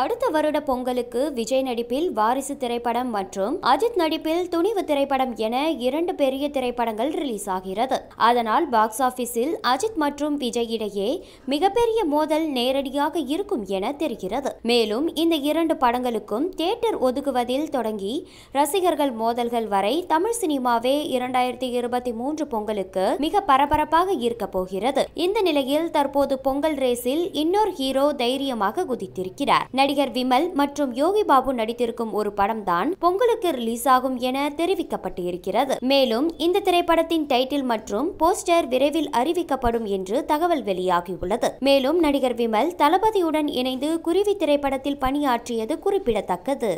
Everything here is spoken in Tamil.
அடுத்த வருட பொங்கலுக்கு விஜய் நடிப்பில் வாரிசு திரைப்படம் மற்றும் அஜித் நடிப்பில் துணிவு திரைப்படம் என இரண்டு பெரிய திரைப்படங்கள் ரிலீஸ் ஆகிறது அதனால் பாக்ஸ் ஆபீஸில் அஜித் மற்றும் விஜய் இடையே மிகப்பெரிய மோதல் நேரடியாக இருக்கும் என தெரிகிறது மேலும் இந்த இரண்டு படங்களுக்கும் தியேட்டர் ஒதுக்குவதில் தொடங்கி ரசிகர்கள் மோதல்கள் வரை தமிழ் சினிமாவே இரண்டாயிரத்தி இருபத்தி மூன்று பொங்கலுக்கு மிக பரபரப்பாக இருக்க போகிறது இந்த நிலையில் தற்போது பொங்கல் ரேஸில் இன்னொரு ஹீரோ தைரியமாக குதித்திருக்கிறார் நடிகர் விமல் மற்றும் யோகி பாபு நடித்திருக்கும் ஒரு படம் தான் பொங்கலுக்கு ரிலீஸ் ஆகும் என தெரிவிக்கப்பட்டு இருக்கிறது மேலும் இந்த திரைப்படத்தின் டைட்டில் மற்றும் போஸ்டர் விரைவில் அறிவிக்கப்படும் என்று தகவல் வெளியாகியுள்ளது மேலும் நடிகர் விமல் தளபதியுடன் இணைந்து குருவி திரைப்படத்தில் பணியாற்றியது குறிப்பிடத்தக்கது